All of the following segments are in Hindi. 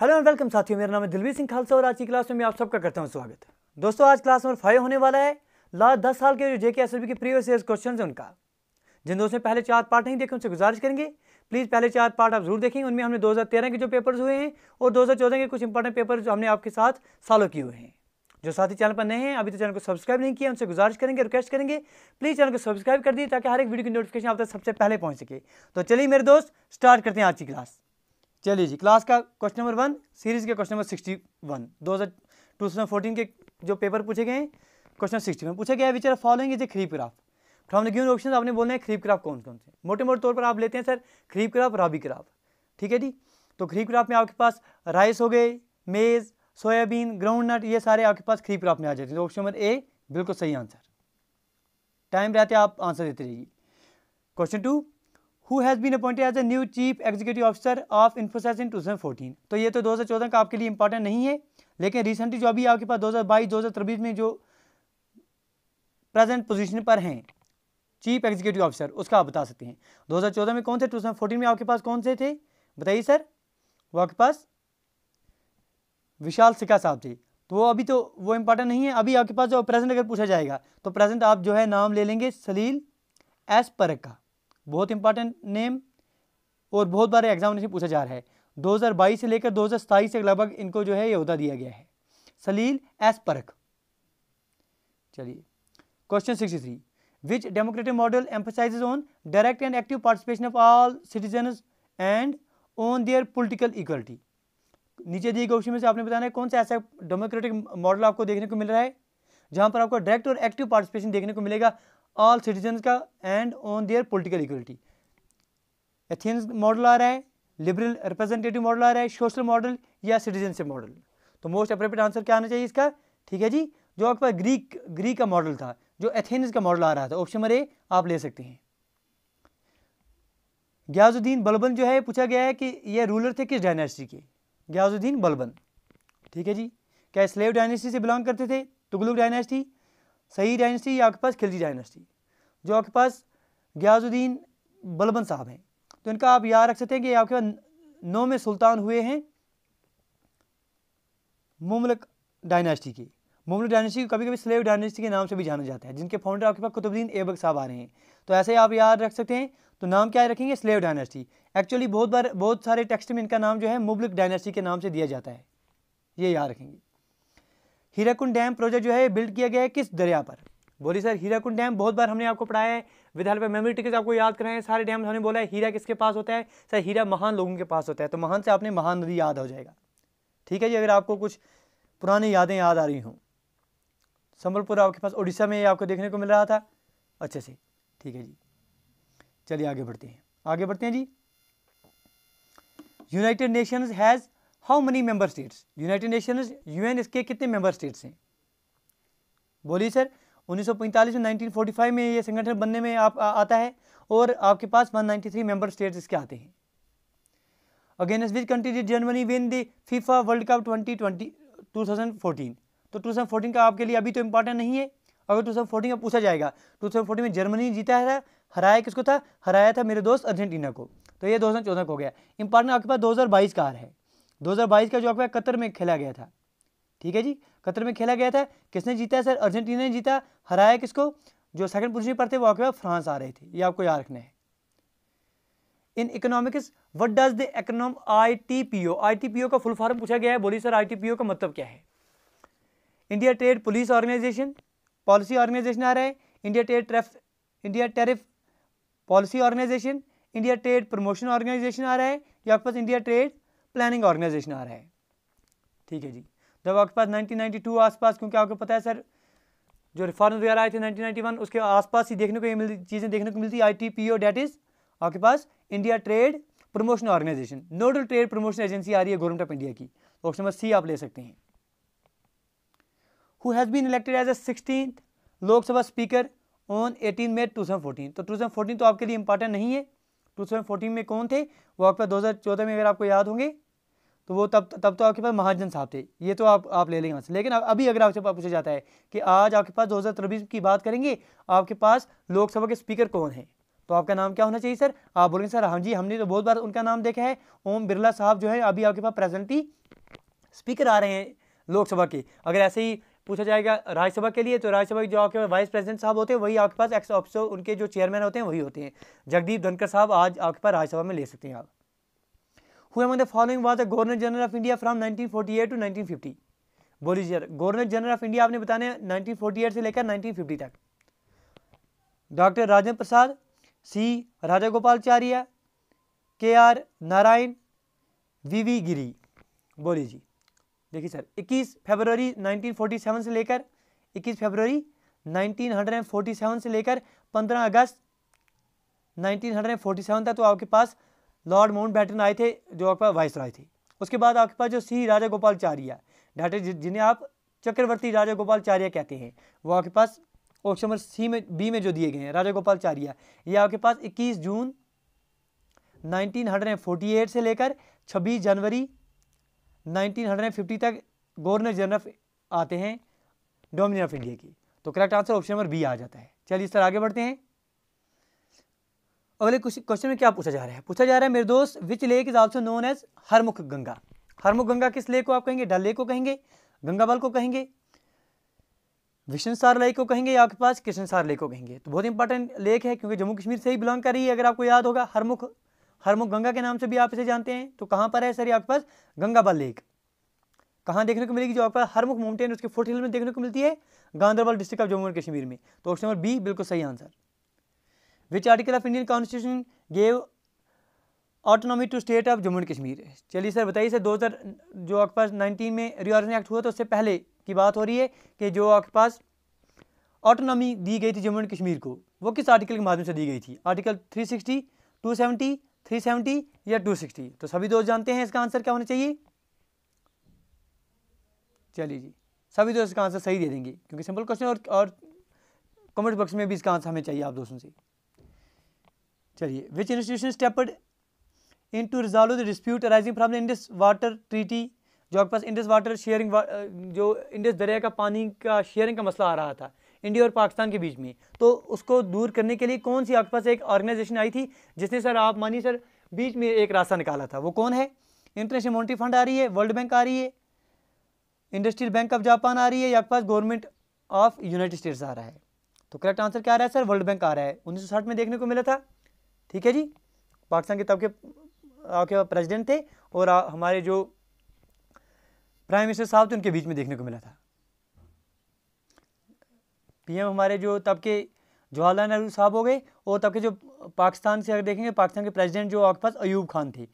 हेलो एंड वेलकम साथियों मेरा नाम है दिलवीर सिंह खालसा और आज की क्लास में मैं आप सबका करता हूं स्वागत दोस्तों आज क्लास नंबर फाइव होने वाला है लास्ट दस साल के जो JK S K previous year question हैं उनका जिन दोस्तों ने पहले चार पार्ट नहीं देखे उनसे गुजारिश करेंगे प्लीज़ पहले चार पार्ट आप जरूर देखेंगे उनमें हमने दो के जो पेपर्स हुए हैं और दो के कुछ इंपॉर्टेंट पेपर जो हमने आपके साथ सालों किए हुए हैं जो साथी चैनल पर नए हैं अभी तो चैनल को सब्सक्राइब नहीं किया उनसे गुजारिश करेंगे रिक्वेस्ट करेंगे प्लीज़ चैनल को सब्सक्राइब कर दिए ताकि हर एक वीडियो की नोटिफिकेशन आप तक सबसे पहले पहुँच सके तो चलिए मेरे दोस्त स्टार्ट करते हैं आज की क्लास चलिए जी क्लास का क्वेश्चन नंबर वन सीरीज के क्वेश्चन नंबर सिक्सटी वन दो हज़ार टू थाउजेंड फोर्टीन के जो पेपर पूछे गए क्वेश्चन सिक्सटी वन पूछा गया है विचार following is a kharif craft from the given option आपने बोलना है खरीप क्राफ्ट कौन कौन से मोटे मोटे तौर पर आप लेते हैं sir kharif craft rabi craft ठीक है जी तो खरीप क्राफ्ट में आपके पास राइस हो गए मेज़ सोयाबीन ग्राउंड नट ये सारे आपके पास खरीप क्राफ्ट में आ जाते हैं ऑप्शन नंबर ए बिल्कुल सही आंसर टाइम रहते आप आंसर देते रहिए question two who has been appointed as a new chief executive officer of Infosys in 2014 तो ये तो 2014 का आपके लिए इंपॉर्टेंट नहीं है लेकिन रिसेंटली जो अभी आपके पास 2022 2023 में जो प्रेजेंट पोजिशन पर हैं चीफ एग्जीक्यूटिव ऑफिसर उसका आप बता सकते हैं 2014 में कौन थे 2014 में आपके पास कौन से थे बताइए सर वो आपके पास विशाल सिक्का साहब थे तो वो अभी तो वो इंपॉर्टेंट नहीं है अभी आपके पास जो प्रेजेंट अगर पूछा जाएगा तो प्रेजेंट आप जो है नाम ले लेंगे सलील एस परक का बहुत इंपॉर्टेंट नेम और बहुत बार एग्जामिनेशन पूछा जा रहा है 2022 से लेकर 2027 से लगभग इनको जो है ये होता दिया गया है सलील एस परख चलिए question 63 three which democratic model emphasizes on direct and active participation of all citizen and on their political equality नीचे दिए गए ऑप्शन में से आपने बताना है कौन सा ऐसा डेमोक्रेटिक मॉडल आपको देखने को मिल रहा है जहां पर आपको डायरेक्ट और एक्टिव पार्टिसिपेशन देखने को मिलेगा ऑल सिटीजन का and on their political equality Athenians model आ रहा है लिबरल रिप्रेजेंटेटिव मॉडल आ रहा है सोशल मॉडल या सिटीजनशिप मॉडल तो मोस्ट अप्रोप्रिएट आंसर क्या आना चाहिए इसका ठीक है जी जो आपके पास ग्रीक ग्रीक का मॉडल था जो एथेनिस का मॉडल आ रहा था ऑप्शन नंबर ए आप ले सकते हैं ग्याजुद्दीन बलबन जो है पूछा गया है कि ये रूलर थे किस डायनेस्टी के ग्याजुद्दीन बलबन ठीक है जी क्या स्लेव डायनेस्टी से बिलोंग करते थे तुगलुक डायनेस्टी सही डायनेस्टी या आपके पास खिलजी डायनेस्टी जो आपके पास गयाजुद्दीन बलबन साहब हैं तो इनका आप याद रख सकते हैं कि आपके पास नौ में सुल्तान हुए हैं मुमलक डायनेस्टी के मुमलक डायनेस्टी को कभी कभी स्लेव डायनेस्टी के नाम से भी जाना जाता है जिनके फाउंडर आपके पास कुतुबुद्दीन ऐबक साहब आ रहे हैं तो ऐसे आप याद रख सकते हैं तो नाम क्या रखेंगे स्लेव डायनेस्टी एक्चुअली बहुत बार बहुत सारे टेक्स्ट में इनका नाम जो है मुबलक डायनेस्टी के नाम से दिया जाता है ये याद रखेंगे हीराकुंड डैम प्रोजेक्ट जो है बिल्ड किया गया है किस दरिया पर बोली सर हीराकुंड डैम बहुत बार हमने आपको पढ़ाया है विद्यालय पर मेमोरी टिकट आपको याद कराएं सारे डैम हमने बोला है हीरा किसके पास होता है सर हीरा महान लोगों के पास होता है तो महान से आपने महान नदी याद हो जाएगा ठीक है जी अगर आपको कुछ पुरानी यादें याद आ रही हों संबलपुर आपके पास उड़ीसा में आपको देखने को मिल रहा था अच्छे से ठीक है जी चलिए आगे बढ़ते हैं आगे बढ़ते हैं जी United Nations has how many member states United Nations UN इसके कितने मेंबर स्टेट्स हैं बोलिए सर 1945 में 1945 में ये संगठन बनने में आप आ, आता है और आपके पास 193 मेंबर स्टेट्स इसके आते हैं एस which country did Germany win the FIFA World Cup 2020 2014 तो 2014 का आपके लिए अभी तो इम्पॉर्टेंट नहीं है अगर 2014 का पूछा जाएगा 2014 में जर्मनी जीता था हराया किसको था हराया था मेरे दोस्त अर्जेंटीना को तो ये 2014 को हो गया इम्पॉर्टेंट आपके पास 2022 का आ रहा है 2022 का जो आपका कतर में खेला गया था ठीक है जी कतर में खेला गया था किसने जीता सर अर्जेंटीना ने जीता हराया किसको जो सेकंड पोजिशन पर थे वो आपके पास फ्रांस आ रहे थे ये आपको याद रखना है in economics what does the economy I T P O I T P O का फुल फॉर्म पूछा गया है बोली sir I T P O का मतलब क्या है India trade police organisation policy organisation आ रहा है India trade tariff India tariff policy organisation India trade promotion organisation आ रहा है या आपके पास इंडिया ट्रेड प्लानिंग ऑर्गेनाइजेशन आ रहा है ठीक है जी जब आपके पास 1992 आसपास क्योंकि आपको पता है सर जो रिफॉर्म वगैरह आए थे 1991 उसके आसपास ही देखने को ये मिलती चीज़ें देखने को मिलती I T P O that is आपके पास India trade promotion organisation nodal trade promotion agency आ रही है गवर्नमेंट ऑफ इंडिया की ऑप्शन नंबर सी आप ले सकते हैं who has been elected as a sixteen Lok Sabha speaker on 18 May 2014 तो 2014 तो आपके लिए इंपॉर्टेंट नहीं है 2014 में कौन थे वो आपका दो 2014 में अगर आपको याद होंगे तो वो तब तब तो आपके पास महाजन साहब थे ये तो आप आप ले लेंगे वहाँ लेकिन अभी अगर आपसे पूछा जाता है कि आज आपके पास दो हज़ार की बात करेंगे आपके पास लोकसभा के स्पीकर कौन है तो आपका नाम क्या होना चाहिए सर आप बोलेंगे सर हाँ जी हमने तो बहुत बार उनका नाम देखा है ओम बिरला साहब जो है अभी आपके पास प्रेजेंटली स्पीकर आ रहे हैं लोकसभा के अगर ऐसे ही पूछा जाएगा राज्यसभा के लिए तो राज्यसभा के जो आपके पास वाइस प्रेसिडेंट साहब होते हैं वही आपके पास एक्स ऑफिसर उनके जो चेयरमैन होते हैं वही होते हैं जगदीप धनकर साहब आज आपके पास राज्यसभा में ले सकते हैं आप who among the following was governor general of India from 1948 to 1950 बोलिए गवर्नर जनरल ऑफ इंडिया आपने बताने 1948 से लेकर 1950 तक डॉक्टर राजेंद्र प्रसाद सी राजा गोपालचार्य के R Narayan V V Giri बोलिए जी देखिए सर 21 फरवरी 1947 से लेकर 21 फरवरी 1947 से लेकर 15 अगस्त 1947 तक तो आपके पास लॉर्ड माउंट बैटन आए थे जो आपके पास वाइस राय थे उसके बाद आपके पास जो सी राजा गोपालचार्य डाटे जिन्हें आप चक्रवर्ती राजा गोपालचार्य कहते हैं वो आपके पास ऑप्शन नंबर सी में बी में जो दिए गए हैं राजा गोपालचार्य ये आपके पास 21 जून 1948 से लेकर 26 जनवरी 1950 तक गवर्नर जनरल आते हैं डोमिनियन ऑफ इंडिया की तो correct answer option number B आ जाता है चलिए इस तरह आगे बढ़ते हैं अगले क्वेश्चन में क्या पूछा जा रहा है पूछा जा रहा है मेरे दोस्त which lake is also known as Harmukh Ganga Harmukh Ganga किस लेक को आप कहेंगे डल लेक को कहेंगे गंगाबल को कहेंगे विष्णुसार लेक को कहेंगे या आपके पास कृष्णसार लेक को कहेंगे तो बहुत इंपॉर्टेंट लेक है क्योंकि जम्मू कश्मीर से ही बिलोंग कर रही है अगर आपको याद होगा हरमुख हरमुख गंगा के नाम से भी आप इसे जानते हैं तो कहाँ पर है सर आपके पास गंगाबल लेक कहाँ देखने को मिलेगी जो आपके पास हरमुख माउंटेन उसके फुट हिल में देखने को मिलती है Ganderbal district of Jammu and Kashmir में तो ऑप्शन नंबर बी बिल्कुल सही answer which article of Indian constitution gave autonomy to state of Jammu and Kashmir चलिए सर बताइए सर दो हज़ार जो आपके पास नाइनटीन में रिओर्गन एक्ट हुआ तो उससे पहले की बात हो रही है कि जो आपके पास ऑटोनॉमी दी गई थी जम्मू एंड कश्मीर को वो किस आर्टिकल के माध्यम से दी गई थी article three sixty two seventy three seventy या टू सिक्सटी तो सभी दोस्त जानते हैं इसका आंसर क्या होना चाहिए चलिए जी सभी दोस्त इसका आंसर सही दे देंगे क्योंकि सिंपल क्वेश्चन और, और कमेंट बॉक्स में भी इसका आंसर हमें चाहिए आप दोस्तों से चलिए which institution stepped in to resolve the dispute arising from the Indus water treaty जो आपके पास इंडस वाटर शेयरिंग जो इंडस दरिया का पानी का शेयरिंग का मसला आ रहा था इंडिया और पाकिस्तान के बीच में तो उसको दूर करने के लिए कौन सी आपके पास एक ऑर्गेनाइजेशन आई थी जिसने सर आप मानिए सर बीच में एक रास्ता निकाला था वो कौन है इंटरनेशनल मॉनिटरी फंड आ रही है वर्ल्ड बैंक आ रही है इंडस्ट्रियल बैंक ऑफ जापान आ रही है या आपके पास गवर्नमेंट ऑफ यूनाइटेड स्टेट्स आ रहा है तो करेक्ट आंसर क्या आ रहा है सर वर्ल्ड बैंक आ रहा है साठ में देखने को मिला था ठीक है जी पाकिस्तान के तब के आपके प्रेसिडेंट थे और आ, हमारे जो प्राइम मिनिस्टर साहब थे उनके बीच में देखने को मिला था पीएम हमारे जो तब के जवाहरलाल नेहरू साहब हो गए और तब के जो पाकिस्तान से अगर देखेंगे पाकिस्तान के प्रेसिडेंट जो आपके पास अयूब खान थे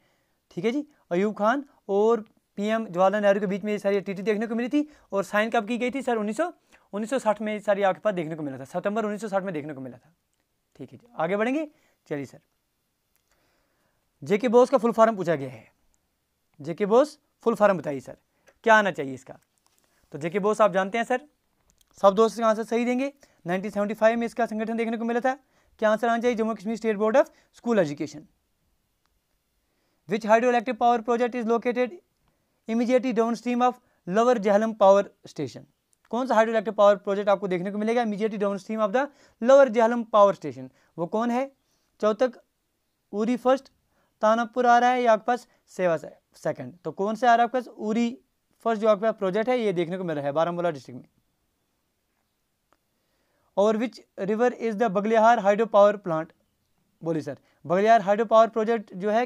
ठीक है जी अयूब खान और पीएम जवाहरलाल नेहरू के बीच में ये सारी टी देखने को मिली थी और साइन कब की गई थी सर उन्नीस सौ में सारी आपके पास देखने को मिला था सितंबर 1960 में देखने को मिला था ठीक है जी आगे बढ़ेंगे चलिए सर जेके बोस का फुल फॉर्म पूछा गया है जेके बोस फुल फॉर्म बताइए सर क्या आना चाहिए इसका तो जेके बोस आप जानते हैं सर सब दोस्त का आंसर सही देंगे 1975 में इसका संगठन देखने को मिला था क्या आंसर आना चाहिए Jammu Kashmir state board of school education which hydro electric power project is located immediately downstream of lower Jhelum power station कौन सा हाइड्रो इलेक्ट्रिक पावर प्रोजेक्ट आपको देखने को मिलेगा immediately downstream of the lower Jhelum power station वो कौन है चौथक उरी फर्स्ट तानपुर आ रहा है या आपके पास सेवा से, सेकंड तो कौन से आ रहा है आपके पास उरी फर्स्ट जो आपके पास प्रोजेक्ट है ये देखने को मिल रहा है बारामूला डिस्ट्रिक्ट में और which river is the Baglihar hydro power plant बोली sir Baglihar hydro power project जो है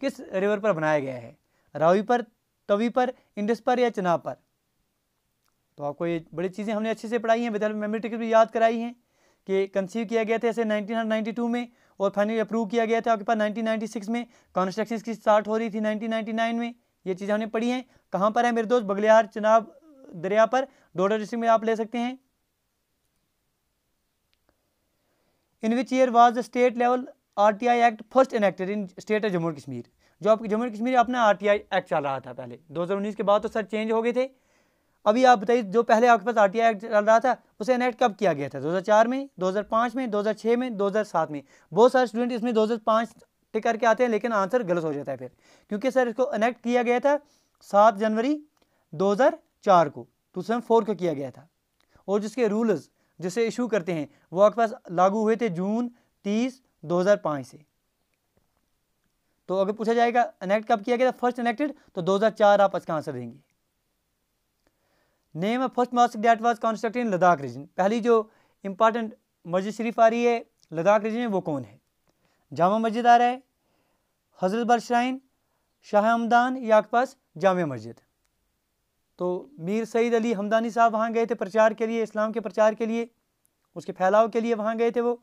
किस रिवर पर बनाया गया है रावी पर तवी पर इंडस पर या चनाब पर तो आपको ये बड़ी चीज़ें हमने अच्छे से पढ़ाई हैं विद्यालय मेमोरी टिकट भी याद कराई हैं कि कंसीव किया गया था ऐसे 1992 में और फाइनली अप्रूव किया गया था आपके पास 1996 में कंस्ट्रक्शन की स्टार्ट हो रही थी 1999 में ये चीज़ें हमने पढ़ी हैं कहाँ पर है मेरे दोस्त बगलियार चनाब दरिया पर डोडा डिस्ट्रिक्ट में आप ले सकते हैं in which year was the state level RTI act first enacted in state of Jammu Kashmir जो आपके जम्मू कश्मीर अपना आरटीआई एक्ट चल रहा था पहले 2019 के बाद तो सर चेंज हो गए थे अभी आप बताइए जो पहले आपके पास आर एक्ट चल रहा था उसे एनेक्ट कब किया गया था 2004 में 2005 में 2006 में 2007 में बहुत सारे स्टूडेंट इसमें 2005 टिक करके आते हैं लेकिन आंसर गलत हो जाता है फिर क्योंकि सर इसको एनेक्ट किया गया था सात जनवरी 2004 को टू तो फोर को किया गया था और जिसके रूल्स जिसे इशू करते हैं वो आपके पास लागू हुए थे जून तीस दो से तो अगर पूछा जाएगा अनेक्ट कब किया गया था फर्स्ट अनेक्टेड तो 2004 आप इसका आंसर देंगे name of first mosque that was constructed in Ladakh region पहली जो इम्पॉर्टेंट मस्जिद शरीफ आ रही है लद्दाख रीजन में वो कौन है जामा मस्जिद आ रहा है हजरत बल श्राइन शाह हमदान या आपके पास जाम मस्जिद तो मीर सईद अली हमदानी साहब वहाँ गए थे प्रचार के लिए इस्लाम के प्रचार के लिए उसके फैलाव के लिए वहाँ गए थे वो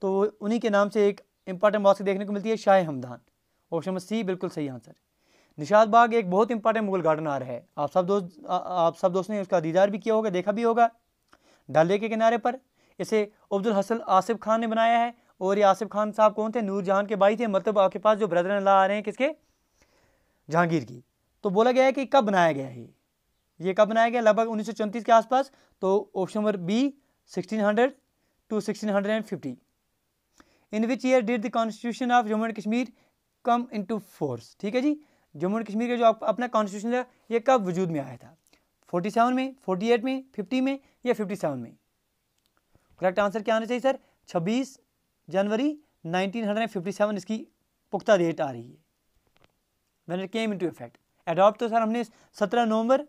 तो उन्हीं के नाम से एक इम्पॉर्टेंट मॉस्क देखने को मिलती है Shah Hamadan option number C बिल्कुल सही आंसर निशाद बाग एक बहुत इंपॉर्टेंट मुगल गार्डन आ रहा है आप सब दोस्त आप सब दोस्तों ने उसका दीदार भी किया होगा देखा भी होगा डल के किनारे पर इसे अब्दुल हसन आसिफ खान ने बनाया है और ये आसिफ खान साहब कौन थे नूर जहान के भाई थे मतलब आपके पास जो ब्रदर ला आ रहे हैं किसके जहांगीर की तो बोला गया है कि कब बनाया गया है ये कब बनाया गया लगभग उन्नीस के आसपास तो option number B hundred two 1650 in which year did the constitution of Jammu and Kashmir come to force ठीक है जी जम्मू एंड कश्मीर का जो अपना कॉन्स्टिट्यूशन था ये कब वजूद में आया था 47 में 48 में 50 में या 57 में करेक्ट आंसर क्या आना चाहिए सर 26 जनवरी 1957 इसकी पुख्ता डेट आ रही है when it came into effect adopt तो सर हमने 17 नवंबर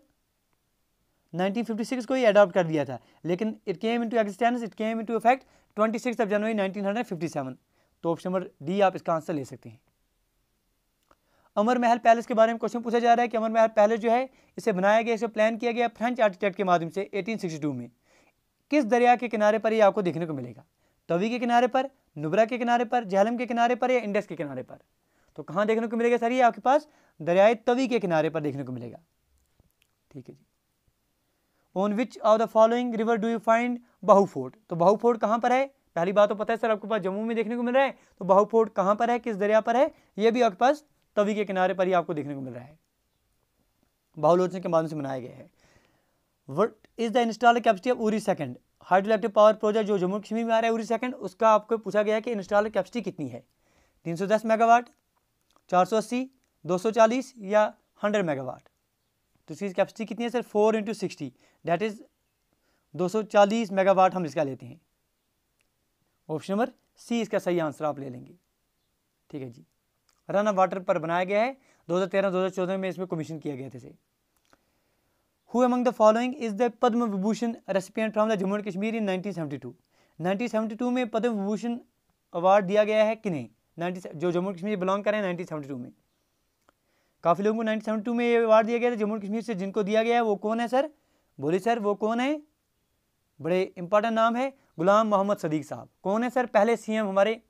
1956 को ही अडॉप्ट कर दिया था लेकिन it came into existence it came into effect 26 of January 1957 तो ऑप्शन नंबर डी आप इसका आंसर ले सकते हैं अमर महल पैलेस के बारे में क्वेश्चन पूछा जा रहा है कि अमर महल पैलेस जो है इसे बनाया गया इसे प्लान किया गया फ्रेंच आर्किटेक्ट के माध्यम से 1862 में किस दरिया के किनारे पर ये आपको देखने को मिलेगा तवी के किनारे पर नुबरा के किनारे पर जहलम के किनारे पर या इंडस के किनारे पर तो कहाँ देखने को मिलेगा सर ये आपके पास दरियाए तवी के किनारे पर देखने को मिलेगा ठीक है जी on which of the following river do you find Bahu fort तो बाहू फोर्ट कहाँ पर है पहली बात तो पता है सर आपके पास जम्मू में देखने को मिल रहा है तो बाहू फोर्ट कहाँ पर है किस दरिया पर है ये भी आपके पास तवी के किनारे पर ही आपको देखने को मिल रहा है बाहुलोचन के माध्यम से मनाया गया है what is the install capacity of Uri second hydro electric power project जो जम्मू कश्मीर में आ रहा है उरी सेकंड उसका आपको पूछा गया है कि इंस्टॉल कैपेसिटी कितनी है 310 मेगावाट 480 240 या 100 मेगावाट तो इसकी कैपेसिटी कितनी है sir four into sixty that is 240 megawatt हम इसका लेते हैं ऑप्शन नंबर सी इसका सही आंसर आप ले लेंगे ठीक है जी रन ऑफ वाटर पर बनाया गया है 2013-2014 में इसमें कमीशन किया गया था इसे who among the following is the Padma Vibhushan recipient from the Jammu and Kashmir in 1972 1972 में पद्म विभूषण अवार्ड दिया गया है कि नहीं 90 जो जम्मू कश्मीर बिलोंग करें 1972 में काफ़ी लोगों को नाइनटीन में ये अवार्ड दिया गया था जम्मू कश्मीर से जिनको दिया गया है वो कौन है सर बोले सर वो कौन है बड़े इंपॉर्टेंट नाम है गुलाम मोहम्मद सदीक साहब कौन है सर पहले सीएम हमारे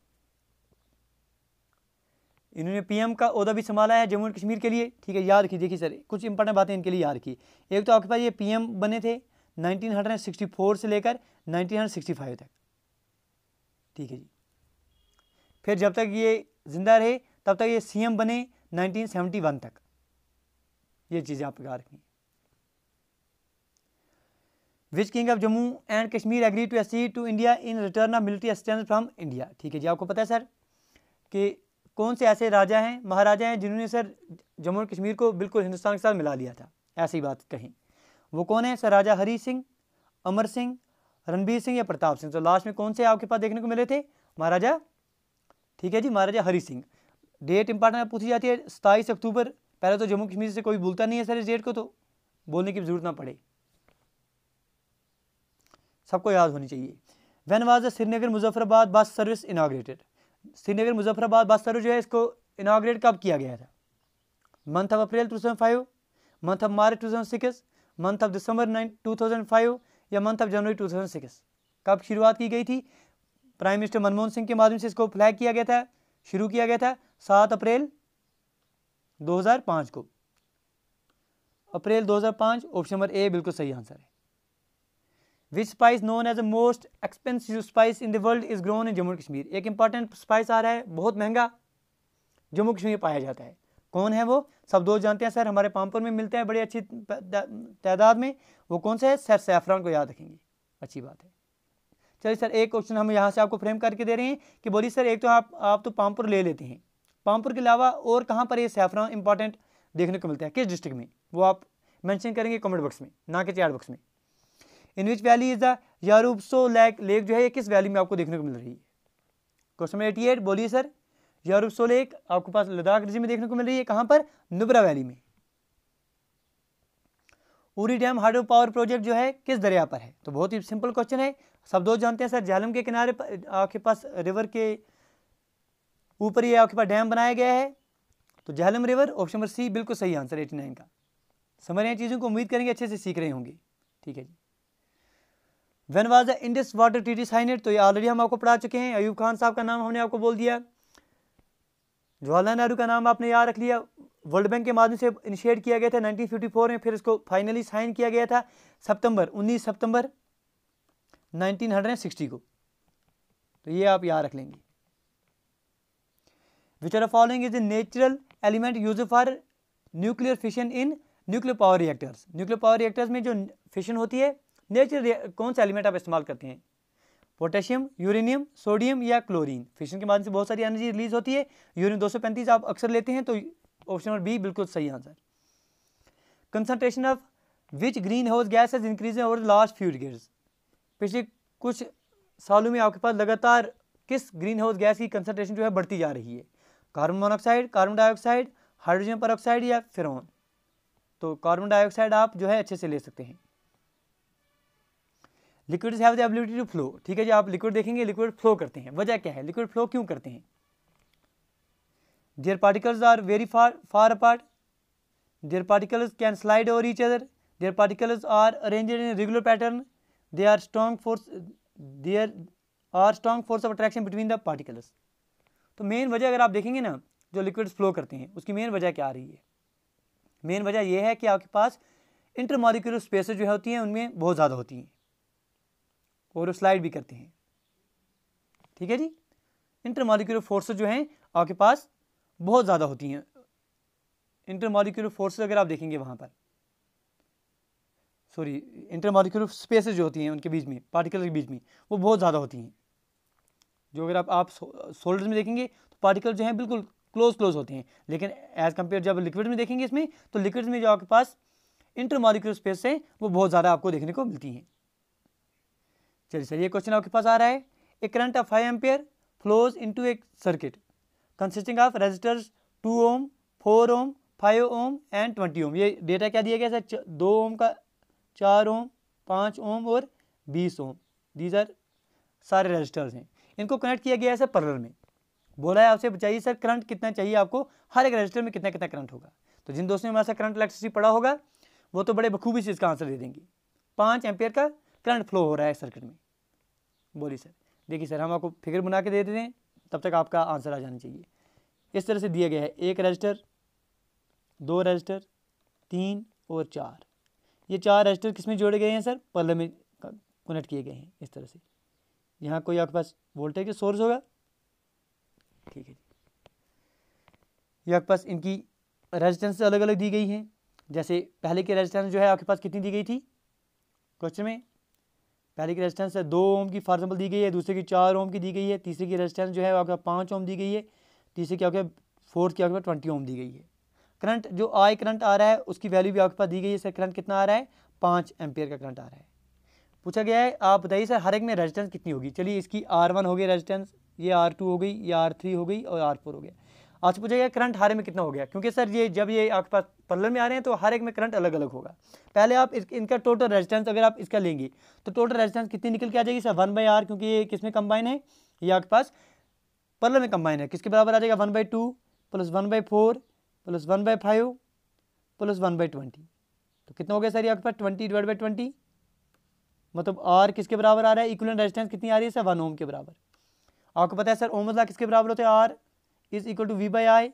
इन्होंने पीएम का अहदा भी संभाला है जम्मू एंड कश्मीर के लिए ठीक है याद रखिए देखिए सर कुछ इंपॉर्टेंट बातें इनके लिए याद रखिए एक तो आपके पास ये पीएम बने थे 1964 से लेकर 1965 तक ठीक है जी फिर जब तक ये जिंदा रहे तब तक ये सीएम बने 1971 तक ये चीज़ें आप याद रखनी which king of Jammu and Kashmir agree to एस to India in return of military assistance from India ठीक है जी आपको पता है सर कि कौन से ऐसे राजा हैं महाराजा हैं जिन्होंने सर जम्मू और कश्मीर को बिल्कुल हिंदुस्तान के साथ मिला लिया था ऐसी बात कहीं वो कौन है सर राजा हरी सिंह अमर सिंह रणबीर सिंह या प्रताप सिंह तो लास्ट में कौन से आपके पास देखने को मिले थे महाराजा ठीक है जी महाराजा हरी सिंह डेट इंपॉर्टेंट पूछी जाती है सताईस अक्टूबर पहले तो जम्मू कश्मीर से कोई बोलता नहीं है सर इस डेट को तो बोलने की जरूरत ना पड़े सबको याद होनी चाहिए when was the Srinagar Muzaffarabad bus service inaugurated Srinagar Muzaffarabad बस्तर जो है इसको इनाग्रेट कब किया गया था month of April 2005 month of March 2006 month of December nine 2005 या मंथ ऑफ जनवरी 2006 कब शुरुआत की गई थी प्राइम मिनिस्टर मनमोहन सिंह के माध्यम से इसको फ्लैग किया गया था शुरू किया गया था सात अप्रैल पाँच को अप्रैल पाँच ऑप्शन नंबर ए बिल्कुल सही आंसर है which spice known as a most expensive spice in the world is grown in Jammu Kashmir एक इंपॉर्टेंट स्पाइस आ रहा है बहुत महंगा जम्मू कश्मीर पाया जाता है कौन है वो सब दोस्त जानते हैं सर हमारे पामपुर में मिलते हैं बड़ी अच्छी तादाद में वो कौन सा है सर सैफरान को याद रखेंगे अच्छी बात है चलिए सर एक क्वेश्चन हम यहाँ से आपको फ्रेम करके दे रहे हैं कि बोलिए सर एक तो आप आप तो पामपुर ले लेते हैं पामपुर के अलावा और कहाँ पर ये सैफरान इंपॉर्टेंट देखने को मिलता है किस डिस्ट्रिक्ट में वो आप मैंशन करेंगे कॉमेंट बॉक्स में ना कि चैट बॉक्स में in which valley is the Yarabtso lake lake जो है ये किस वैली में आपको देखने को मिल रही है क्वेश्चन नंबर एटी एट बोलिए सर यारूबसो लेक आपके पास लद्दाख रिजी में देखने को मिल रही है कहाँ पर नुब्रा वैली में Uri dam hydro power project जो है किस दरिया पर है तो बहुत ही सिंपल क्वेश्चन है सब दोस्त जानते हैं सर झालम के किनारे आपके पास रिवर के ऊपर ये आपके पास डैम बनाया गया है तो Jhelum river option number C बिल्कुल सही आंसर एटी नाइन का समझ रहे हैं चीज़ों को उम्मीद करेंगे अच्छे से सीख रहे होंगे ठीक है जी when was the Indus water treaty signed तो ये ऑलरेडी हम आपको पढ़ा चुके हैं अयूब खान साहब का नाम हमने आपको बोल दिया जवाहरलाल नेहरू का नाम आपने याद रख लिया वर्ल्ड बैंक के माध्यम से इनिशिएट किया गया था 1954 में फिर इसको फाइनली साइन किया गया था सितंबर 19 सितंबर 1960 को तो ये आप याद रख लेंगे which are following is a natural element use for nuclear fission in nuclear power reactors nuclear power reactors में जो फिशन होती है नेचर कौन सा एलिमेंट आप इस्तेमाल करते हैं पोटेशियम यूरेनियम सोडियम या क्लोरीन फिशन के माध्यम से बहुत सारी एनर्जी रिलीज होती है यूरिन दो आप अक्सर लेते हैं तो ऑप्शन नंबर बी बिल्कुल सही answer concentration of which greenhouse gas has increase over the last few years पिछले कुछ सालों में आपके पास लगातार किस ग्रीन हाउस गैस की कंसनट्रेशन जो है बढ़ती जा रही है carbon monoxide carbon dioxide hydrogen पर या फिर तो कार्बन डाइऑक्साइड आप जो है अच्छे से ले सकते हैं liquid have the ability to flow ठीक है जी आप लिक्विड देखेंगे लिक्विड फ्लो करते हैं वजह क्या है लिक्विड फ्लो क्यों करते हैं their particles are very far far apart their particles can slide over each other their particles are arranged in regular pattern they are strong force there are strong force of attraction between the particles तो मेन वजह अगर आप देखेंगे ना जो लिक्विड्स फ्लो करते हैं उसकी मेन वजह क्या आ रही है मेन वजह यह है कि आपके पास इंटरमोलिकुलर स्पेसेस जो होती हैं उनमें बहुत ज़्यादा होती हैं और स्लाइड भी करते हैं ठीक है जी इंटरमोलिकुलर फोर्सेज जो हैं आपके पास बहुत ज़्यादा होती हैं इंटरमालिकुलर फोर्सेज अगर आप देखेंगे वहाँ पर सॉरी इंटरमोलिकुलर स्पेसेस जो होती हैं उनके बीच में पार्टिकल के बीच में वो बहुत ज़्यादा होती हैं जो अगर आप आप सोल्डर में देखेंगे तो पार्टिकल जो हैं बिल्कुल क्लोज क्लोज होते हैं लेकिन एज़ कम्पेयर जब लिक्विड में देखेंगे इसमें तो लिक्विड में जो आपके पास इंटरमोलिकुलर स्पेस हैं वो बहुत ज़्यादा आपको देखने को मिलती हैं चलिए सर ये क्वेश्चन आपके पास आ रहा है a current of five ampere flows into a circuit consisting of resistors two ohm four ohm five ohm and twenty ohm ये डेटा क्या दिया गया सर दो ओम का चार ओम पाँच ओम और बीस ओम दीज आर सारे रजिस्टर्स हैं इनको कनेक्ट किया गया है सर पर्लर में बोला है आपसे चाहिए सर करंट कितना चाहिए आपको हर एक रजिस्टर में कितना कितना करंट होगा तो जिन दोस्तों ने हमारे करंट इलेक्ट्रिसिटी पढ़ा होगा वो तो बड़े बखूबी से इसका आंसर दे देंगे पाँच एम्पेयर का करंट फ्लो हो रहा है सर्किट में बोलिए सर देखिए सर हम आपको फिगर बना के दे देते हैं तब तक आपका आंसर आ जाना चाहिए इस तरह से दिया गया है एक रजिस्टर दो रजिस्टर तीन और चार ये चार रजिस्टर किस में जोड़े गए हैं सर पल्ले में कनेक्ट किए गए हैं इस तरह से यहाँ कोई आपके पास वोल्टेज का सोर्स होगा ठीक है जी ये आपके पास इनकी रेजिस्टेंस अलग अलग दी गई हैं जैसे पहले की रेजिस्टेंस जो है आपके पास कितनी दी गई थी क्वेश्चन में पहले की रजिस्टेंस दो ओम की फॉर एग्जाम्पल दी गई है दूसरे की चार ओम की दी गई है तीसरे की रजिस्टेंस जो है आपका पाँच ओम दी गई है तीसरे की आपके फोर्थ की आपके पास ट्वेंटी ओम दी गई है करंट जो आई करंट आ रहा है उसकी वैल्यू भी आपके पास दी गई है सर करंट कितना आ रहा है पाँच एम्पियर का करंट आ रहा है पूछा गया है आप बताइए सर हर एक में रेजिस्टेंस कितनी होगी चलिए इसकी आर वन हो गई रेजिस्टेंस ये आर टू हो गई ये आर थ्री हो गई और आर फोर हो गया आपसे पूछा गया करंट हर एक में कितना हो गया क्योंकि सर ये जब ये आपके पास पल्लर में आ रहे हैं तो हर एक में करंट अलग अलग होगा पहले आप इस, इनका टोटल रेजिस्टेंस अगर आप इसका लेंगी तो टोटल रेजिस्टेंस कितनी निकल के आ जाएगी सर वन बाई आर क्योंकि ये किस में कंबाइन है ये आपके पास पल्लर में कंबाइन है किसके बराबर आ जाएगा one by two plus one by four plus one by five plus one by twenty तो कितना हो गया सर ये आपके पास ट्वेंटी डिवाइड बाई ट्वेंटी मतलब आर किसके बराबर आ रहा है इक्वल रेजिस्टेंस कितनी आ रही है सर वन ओम के बराबर आपको पता है सर ओम मतलब किसके बराबर होते हैं R is equal to V by I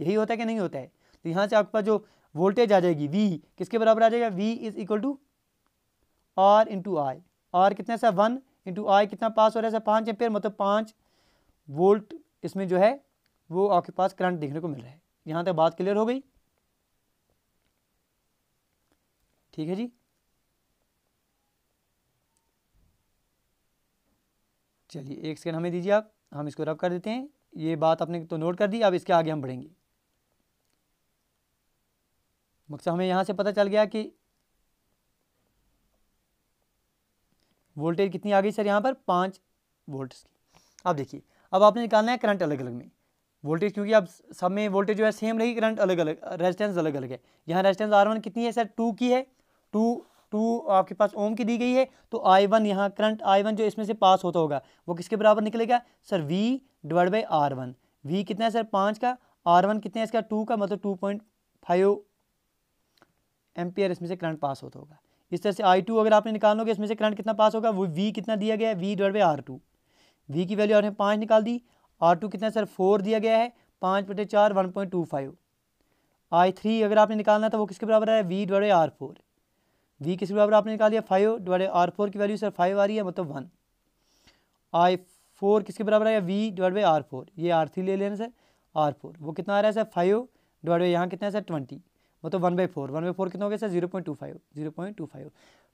यही होता है कि नहीं होता है तो यहाँ से आपके पास जो वोल्टेज आ जाएगी वी किसके बराबर आ जाएगा V is equal to R into I R कितना सा वन इंटू आई कितना पास हो रहा है पाँच एम्पेयर मतलब पाँच वोल्ट इसमें जो है वो आपके पास करंट देखने को मिल रहा है यहाँ तक बात क्लियर हो गई ठीक है जी चलिए एक सेकेंड हमें दीजिए आप हम इसको रब कर देते हैं ये बात आपने तो नोट कर दी अब इसके आगे हम बढ़ेंगे मकसद हमें यहाँ से पता चल गया कि वोल्टेज कितनी आ गई सर यहाँ पर पाँच वोल्ट की अब देखिए अब आपने निकालना है करंट अलग अलग में वोल्टेज क्योंकि अब सब में वोल्टेज जो है सेम रहेगी करंट अलग अलग रेजिस्टेंस अलग अलग है यहाँ रेजिस्टेंस आर वन कितनी है सर टू की है टू टू आपके पास ओम की दी गई है तो आई वन यहाँ करंट आई वन जो इसमें से पास होता होगा वो किसके बराबर निकलेगा sir V divide by R one V कितना है सर पाँच का आर वन कितना है इसका टू का मतलब टू पॉइंट फाइव एमपियर इसमें से करंट पास होता होगा इस तरह से आई टू अगर आपने निकालोगे इसमें से करंट कितना पास होगा वो वी कितना दिया गया है V divide by R two V की वैल्यू आपने पाँच निकाल दी आर टू कितना सर फोर दिया गया है पाँच बटे चार one point two five I three अगर आपने निकालना था वो किसके बराबर है V divide by R four V किस बराबर आपने निकाल लिया फाइव डिवाइड आर फोर की वैल्यू सर फाइव आ रही है मतलब वन आई फोर किसके बराबर आया we divide by R four ये आर थ्री ले लेना सर आर फोर वो कितना आ रहा है सर फाइव डिवाइड बाई यहाँ कितना है सर ट्वेंटी मतलब one by four one by four कितना हो गया sir zero point two five zero point two five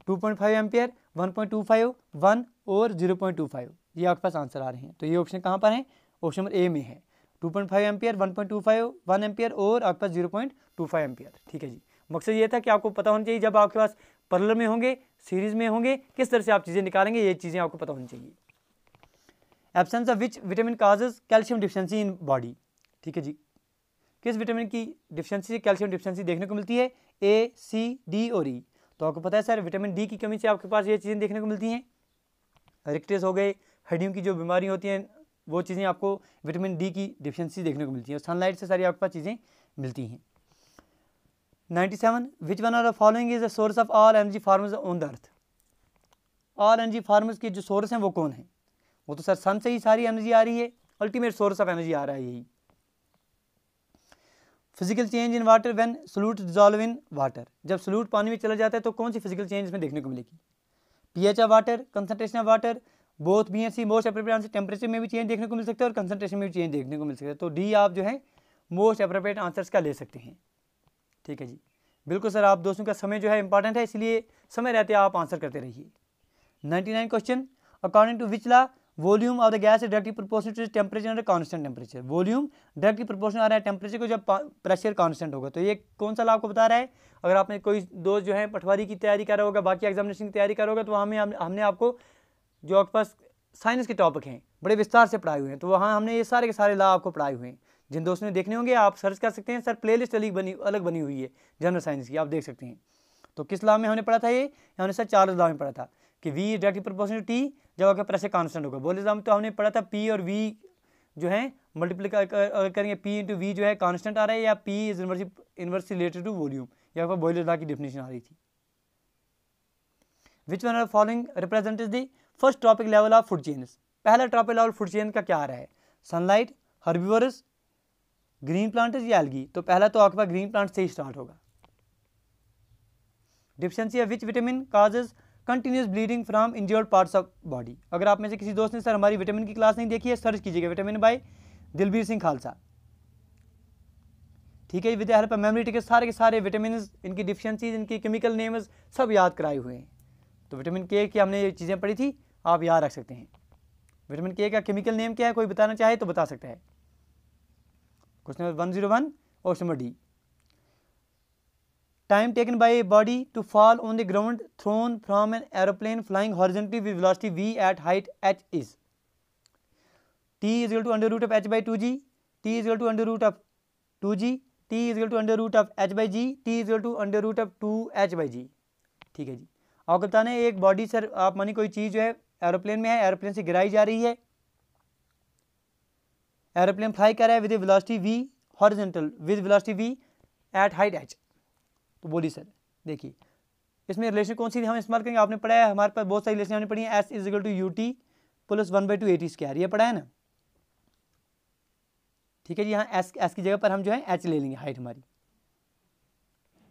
two point five ampere one point two five one और जीरो पॉइंट टू फाइव ये आपके पास आंसर आ रहे हैं तो ये ऑप्शन कहाँ पर है ऑप्शन नंबर ए में है two point five ampere one point two five one ampere और आपके पास zero point two five ampere ठीक है जी मकसद ये था कि आपको पता होना चाहिए जब आपके पास पर्लर में होंगे सीरीज में होंगे किस तरह से आप चीज़ें निकालेंगे ये चीज़ें आपको पता होनी चाहिए absence of which vitamin causes calcium deficiency in body ठीक है जी किस विटामिन की डिफिशेंसी से कैल्शियम डिफिशेंसी देखने को मिलती है ए सी डी और ई e. तो आपको पता है सर विटामिन डी की कमी से आपके पास ये चीज़ें देखने को मिलती हैं रिक्टेस हो गए हड्डियों की जो बीमारी होती हैं वो चीज़ें आपको विटामिन डी की डिफिशेंसी देखने को मिलती हैं सनलाइट से सारी आपके पास चीज़ें मिलती हैं seven which one are the following is the source of all energy farmers on the earth all energy farmers के जो सोर्स हैं वो कौन हैं वो तो सर सन से ही सारी एनर्जी आ रही है अल्टीमेट सोर्स ऑफ एनर्जी आ रहा है यही physical change in water when solute dissolve in water जब सोलूट पानी में चला जाता है तो कौन सी फिजिकल चेंज इसमें देखने को मिलेगी P H of water concentration of water both B S C most appropriate answer temperature में भी चेंज देखने को मिल सकता है और कंसनट्रेशन में भी चेंज देखने को मिल सकता है तो डी आप जो है मोस्ट अप्रोप्रिएट आंसर्स का ले सकते हैं ठीक है जी बिल्कुल सर आप दोस्तों का समय जो है इंपॉर्टेंट है इसलिए समय रहते आप आंसर करते रहिए ninety nine question according to which law volume of the gas directly proportional to temperature and constant temperature volume directly proportional आ रहा है टेम्परेचर को जब प्रेशर कांस्टेंट होगा तो ये कौन सा आपको बता रहा है अगर आपने कोई दोस्त जो है पटवारी की तैयारी करा होगा बाकी एग्जामिनेशन की तैयारी करा होगा तो हमें हमने आपको जो आपके पास साइंस के टॉपिक हैं बड़े विस्तार से पढ़ाए हुए हैं तो वहाँ हमने ये सारे के सारे ला आपको पढ़ाए हुए हैं जिन दोस्तों ने देखने होंगे आप सर्च कर सकते हैं सर प्लेलिस्ट अलग बनी अलग बनी हुई है जनरल साइंस की आप देख सकते हैं तो किस लाभ में हमने पढ़ा था ये हमने सर चार लाभ में पढ़ा था कि V is directly proportional T जब आपका प्रेशर कांस्टेंट होगा बोले लाभ तो हमने पढ़ा था पी और वी जो है मल्टीप्लाई करेंगे पी इंटू वी जो है कांस्टेंट आ रहा है या P is inversely inversely related to volume या आपका बॉयलर लॉ की डेफिनेशन आ रही थी which one are following represent is the first trophic level of food chains पहला टॉपिक लेवल फूड चेन का क्या आ रहा है सनलाइट हर्बिवरस ग्रीन प्लांट या एल्गी तो पहला तो आपके पास ग्रीन प्लांट से ही स्टार्ट होगा deficiency of which vitamin causes continuous bleeding from injured parts of body अगर आप में से किसी दोस्त ने सर हमारी विटामिन की क्लास नहीं देखी है सर्च कीजिएगा विटामिन बाई दिलबीर सिंह खालसा ठीक है विद हेल्प मेमोरी टिकट सारे के सारे विटामिन इनकी डिफिशेंसीज इनकी केमिकल नेम्स सब याद कराए हुए हैं तो विटामिन के की हमने ये चीज़ें पढ़ी थी आप याद रख सकते हैं विटामिन के का केमिकल नेम क्या है कोई बताना चाहे तो बता सकता है question number one zero one option number D time taken by body to fall on the ground thrown from an aeroplane flying horizontally with velocity v at height h is t is equal to under root of h by two g t is equal to under root of two g t is equal to under root of h by g t is equal to under root of two h by g ठीक है जी आपको बताने एक बॉडी सर आप मानी कोई चीज़ जो है एरोप्लेन में है एरोप्लेन से गिराई जा रही है एरोप्लेन फ्लाई कर रहा है with velocity v horizontal with velocity v at height h तो बोली सर देखिए इसमें रिलेशन कौन सी हम इस्तेमाल करेंगे आपने पढ़ा है हमारे पास बहुत सारी रिलेशन हमने पढ़ी है s equal to u t plus one by two a t square ये पढ़ा है ना ठीक है जी यहाँ एस एस की जगह पर हम जो है एच ले लेंगे हाइट हमारी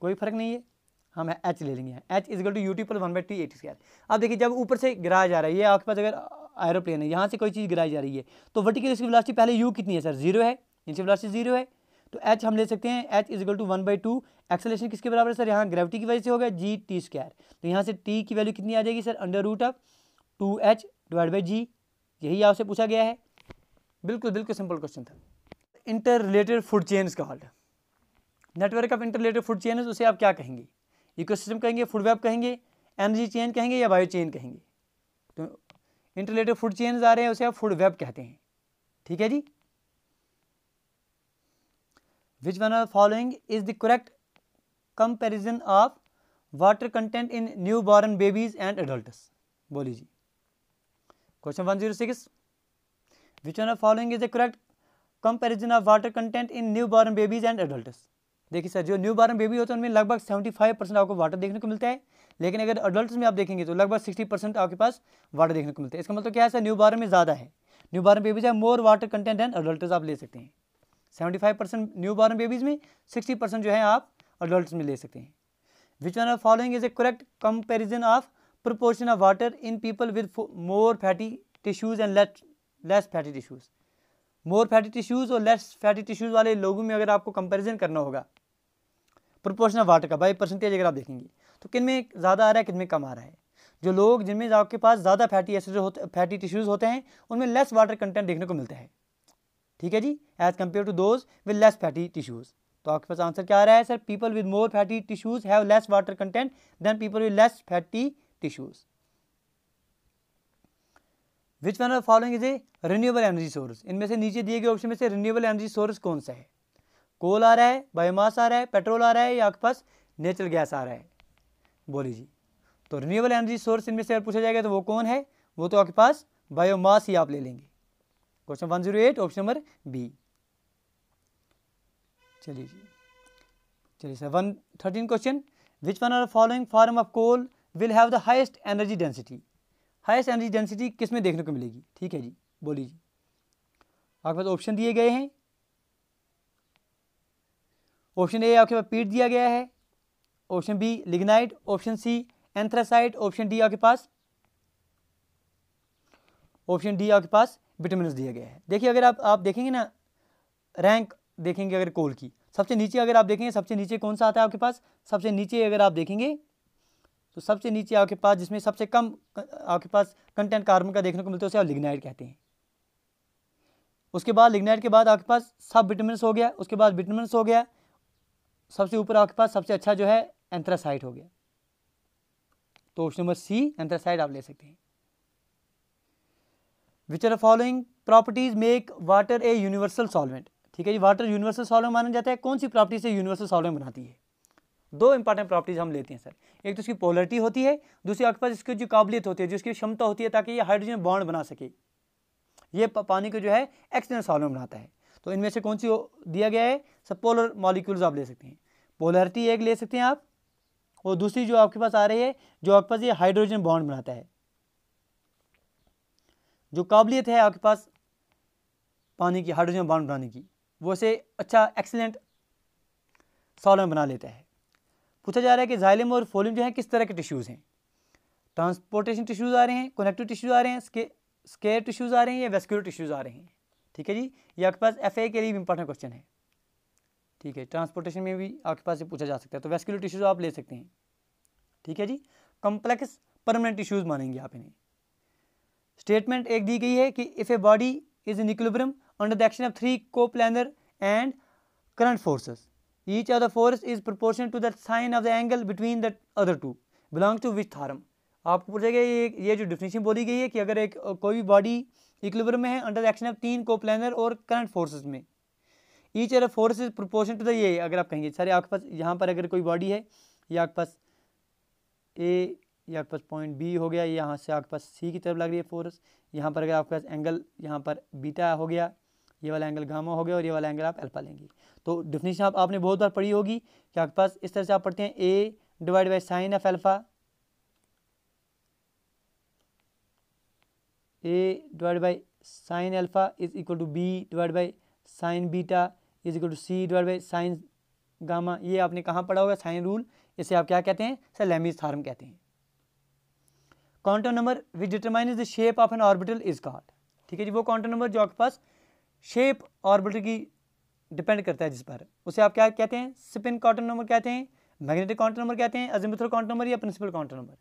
कोई फर्क नहीं है हम एच ले लेंगे h is equal to u t plus one by t at square अब देखिए जब ऊपर से गिराया जा रहा है ये आपके पास अगर एरोप्लेन है यहाँ से कोई चीज़ गिराई जा रही है तो वर्टिकल इसकी वेलोसिटी पहले यू कितनी है सर जीरो है इनसे वेलोसिटी जीरो है तो एच हम ले सकते हैं h is equal to one by two acceleration किसके बराबर है सर यहाँ ग्रेविटी की वजह से होगा जी टी स्क्वायर तो यहाँ से टी की वैल्यू कितनी आ जाएगी sir under root of two h divide by g यही आपसे पूछा गया है बिल्कुल बिल्कुल सिंपल क्वेश्चन था इंटर रिलेटेड फूड चेन्स का whole network of interrelated food chains उसे आप क्या कहेंगे इकोसिस्टम कहेंगे फूड वेब कहेंगे एनर्जी चेन कहेंगे या बायो चेन कहेंगे तो इंटरलेटेड फूड चेन्स आ रहे हैं उसे आप फूड वेब कहते हैं ठीक है जी which one are following is the correct comparison of water content in newborn babies and adults बोली जी question one zero six which one are following is the correct comparison of water content in newborn babies and adults देखिए सर जो न्यू बॉर्न बेबी होते हैं उनमें लगभग सेवेंटी फाइव परसेंट आपको वाटर देखने को मिलता है लेकिन अगर अडल्ट में आप देखेंगे तो लगभग सिक्सटी परसेंट आपके पास वाटर देखने को मिलता है इसका मतलब क्या है न्यू बॉर्न में ज़्यादा है न्यू बॉर्न बेबीज है more water content and adult आप ले सकते हैं seventy five percent newborn babies में सिक्सटी परसेंट जो है आप अडल्ट में ले सकते हैं which one of following is a correct comparison of proportion of water in people with more fatty tissues and let less fatty tissues more fatty tissues और लेस फैटी टिश्यूज वाले लोगों में अगर आपको कंपैरिजन करना होगा प्रोपोर्शन ऑफ वाटर का बाई परसेंटेज अगर आप देखेंगे तो किन में ज़्यादा आ रहा है किन में कम आ रहा है जो लोग जिनमें आपके पास ज़्यादा फैटी एसिड होते फैटी टिश्यूज़ होते हैं उनमें लेस वाटर कंटेंट देखने को मिलता है ठीक है जी as compare to those with less fatty tissues तो आपके पास आंसर क्या आ रहा है sir people with more fatty tissues have less water content than people with less fatty tissues which one of following is a renewable energy source इनमें से नीचे दिए गए ऑप्शन में से रिन्यूएबल एनर्जी सोर्स कौन सा है कोल आ रहा है बायोमास आ रहा है पेट्रोल आ रहा है या आपके पास नेचुरल गैस आ रहा है बोली जी तो रिन्यूएबल एनर्जी सोर्स इनमें से अगर पूछा जाएगा तो वो कौन है वो तो आपके पास बायोमास ही आप ले लेंगे question one zero eight option number B चलिए जी चलिए sir one thirteen question which one are following form of coal will have the highest energy density highest energy density किस में देखने को मिलेगी ठीक है जी बोलिए जी आपके पास ऑप्शन दिए गए हैं ऑप्शन ए आपके पास पीट दिया गया है option B lignite option C anthracite option D आपके पास ऑप्शन डी आपके पास विटामिन दिया गया है देखिए अगर आप आप देखेंगे ना रैंक देखेंगे अगर कोल की सबसे नीचे अगर आप देखेंगे सबसे नीचे कौन सा आता है आपके पास सबसे नीचे अगर आप देखेंगे तो सबसे नीचे आपके पास जिसमें सबसे कम आपके पास कंटेंट कार्बन का देखने को मिलता है उसे आप लिग्नाइट कहते हैं उसके बाद लिग्नाइट के बाद आपके पास सब विटामिन हो गया उसके बाद विटामिन हो गया सबसे ऊपर आपके पास सबसे अच्छा जो है एंथ्रासाइट हो गया तो ऑप्शन नंबर सी एंथ्रासाइट आप ले सकते हैं which are following properties make water a universal solvent ठीक है जी वाटर यूनिवर्सल सॉल्वेंट माना जाता है कौन सी प्रॉपर्टी से यूनिवर्सल सॉल्वेंट बनाती है दो इंपॉर्टेंट प्रॉपर्टीज हम लेते हैं सर एक तो इसकी पोलरिटी होती है दूसरी आपके पास इसकी जो काबिलियत होती है जिसकी क्षमता होती है ताकि ये हाइड्रोजन बॉन्ड बना सके ये पानी को जो है एक्सटर्नल सॉल्वेंट बनाता है तो इनमें से कौन सी दिया गया है सब पोलर मॉलिक्यूल्स आप ले सकते हैं पोलरिटी एक ले सकते हैं आप और दूसरी जो आपके पास आ रही है जो आपके पास ये हाइड्रोजन बॉन्ड बनाता है जो काबिलियत है आपके पास पानी की हाइड्रोजन बॉन्ड बनाने की वो इसे अच्छा एक्सीलेंट सॉलन बना लेता है पूछा जा रहा है कि जाइलम और फोलियम जो है किस तरह के टिश्यूज़ हैं ट्रांसपोर्टेशन टिश्यूज़ आ रहे हैं कनेक्टिव टिश्यूज़ आ रहे हैं स्केयर टिश्यूज़ आ रहे हैं या वेस्क्यूलर टिश्यूज़ आ रहे हैं ठीक है जी ये आपके पास एफ के लिए भी इंपॉर्टेंट क्वेश्चन है ठीक है ट्रांसपोर्टेशन में भी आपके पास ये पूछा जा सकता है तो वेस्कुलर टिश्यूज़ आप ले सकते हैं ठीक है जी कॉम्प्लेक्स परमानेंट इश्यूज़ मानेंगे आप इन्हें स्टेटमेंट एक दी गई है कि if a body is in equilibrium under the action of three coplanar and current forces each of the force is proportion to the sine of the angle between the other two belong to which theorem आपको पूछेगा ये ये जो डिफिनेशन बोली गई है कि अगर एक कोई भी बॉडी इक्विलिब्रियम में है अंडर द एक्शन ऑफ तीन को प्लानर और करंट फोर्सेज में ईच एर force is proportion to the ये अगर आप कहेंगे सारे आपके पास यहाँ पर अगर कोई बॉडी है या आपके पास ए या आपके पास पॉइंट बी हो गया यहाँ से आपके पास सी की तरफ लग रही है फोर्स यहाँ पर अगर आपके पास एंगल यहाँ पर बीटा हो गया ये वाला एंगल घामा हो गया और ये वाला एंगल आप अल्फा लेंगे तो डिफिनीशन आप आपने बहुत बार पढ़ी होगी कि आपके पास इस तरह से आप पढ़ते हैं a divide by sine of alpha a divide by sine alpha is equal to b divide by sine beta is equal to c divide by sine gamma ये आपने कहाँ पढ़ा होगा साइन रूल इसे आप क्या कहते हैं सर लेमीज थार्म कहते हैं quantum number which determine the shape of an orbital is called ठीक है जी वो क्वांटम नंबर जो आपके पास शेप ऑर्बिटल की डिपेंड करता है जिस पर उसे आप क्या कहते हैं स्पिन क्वांटम नंबर कहते हैं मैग्नेटिक क्वांटम नंबर कहते हैं एजिमिथल क्वांटम नंबर या प्रिंसिपल क्वांटम नंबर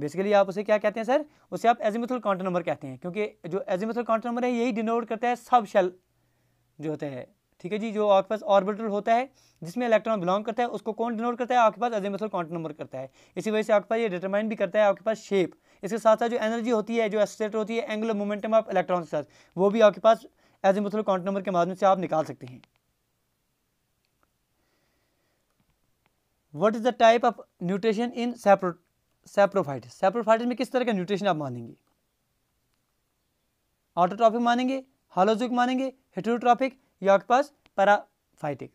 बेसिकली आप उसे क्या कहते हैं सर उसे आप एजिमिथल क्वांटम नंबर कहते हैं क्योंकि जो एजिमिथल क्वांटम नंबर है यही डिनोट करता है सब शेल जो होते हैं ठीक है जी जो आपके पास ऑर्बिटल होता है जिसमें इलेक्ट्रॉन बिलोंग करता है उसको कौन डिनोट करता है आपके पास अजय अजेमेथल क्वांटम नंबर करता है इसी वजह से आपके पास ये डिटरमाइन भी करता है आपके पास शेप इसके साथ साथ जो एनर्जी होती है जो एसोसिएट होती है एंगुलर मोमेंटम ऑफ इलेक्ट्रॉन के साथ वो भी आपके पास एज एजेमेथल क्वांटम नंबर के माध्यम से आप निकाल सकते हैं what is the type of nutrition in sapro saprophyte saprophytes में किस तरह का न्यूट्रिशन आप मानेंगे ऑटोट्रॉफिक मानेंगे हालोजिक मानेंगे हेटरोट्रॉफिक ये आपके पास पैराफाइटिक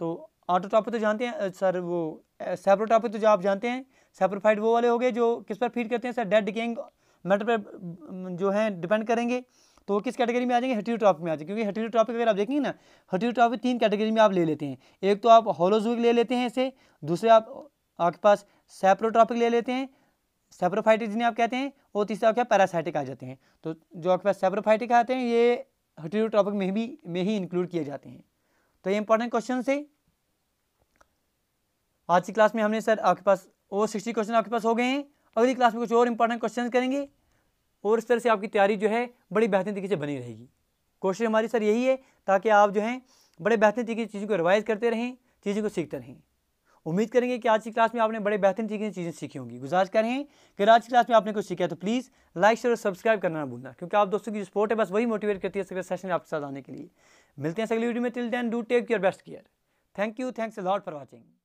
तो ऑटोटॉपिक तो जानते हैं सर वो सेप्रोटॉपिक तो जो आप जानते हैं सेप्रोफाइट वो वाले हो गए जो किस पर फीड करते हैं सर डेड डिकेंग मेटल पर जो है डिपेंड करेंगे तो किस कैटेगरी में आ जाएंगे हेट्रियोट्रॉपिक में आ जाएंगे क्योंकि हेट्रियोट्रॉपिक अगर आप देखेंगे ना हेट्रियोट्रॉपिक तीन कैटेगरी में आप ले लेते हैं एक तो आप होलोजुक ले लेते हैं इसे दूसरे आप आपके पास सेप्रोट्रॉपिक ले लेते हैं सेप्रोफाइटिक जिन्हें आप कहते हैं और तीसरा आपके पैरासाइटिक आ जाते हैं तो जो आपके पास सेप्रोफाइटिक आते हैं ये टॉपिक में भी में ही इंक्लूड किए जाते हैं तो ये इंपॉर्टेंट क्वेश्चन है आज की क्लास में हमने सर आपके पास ओवर सिक्सटी क्वेश्चन आपके पास हो गए हैं अगली क्लास में कुछ और इंपॉर्टेंट क्वेश्चन करेंगे और इस तरह से आपकी तैयारी जो है बड़ी बेहतरीन तरीके से बनी रहेगी कोशिश हमारी सर यही है ताकि आप जो हैं बड़े बेहतरीन तरीके से चीज़ों को रिवाइज करते रहें चीज़ों को सीखते रहें उम्मीद करेंगे कि आज की क्लास में आपने बड़े बेहतरीन तरीके से चीज़ें सीखी होंगी गुजारिश करें कि आज की क्लास में आपने कुछ सीखा तो प्लीज़ लाइक शेयर और सब्सक्राइब करना ना भूलना क्योंकि आप दोस्तों की जो सपोर्ट है बस वही मोटिवेट करती है अगले सेशन में आपके साथ आने के लिए मिलते हैं अगली वीडियो में till then do take your best care thank you thanks lot for watching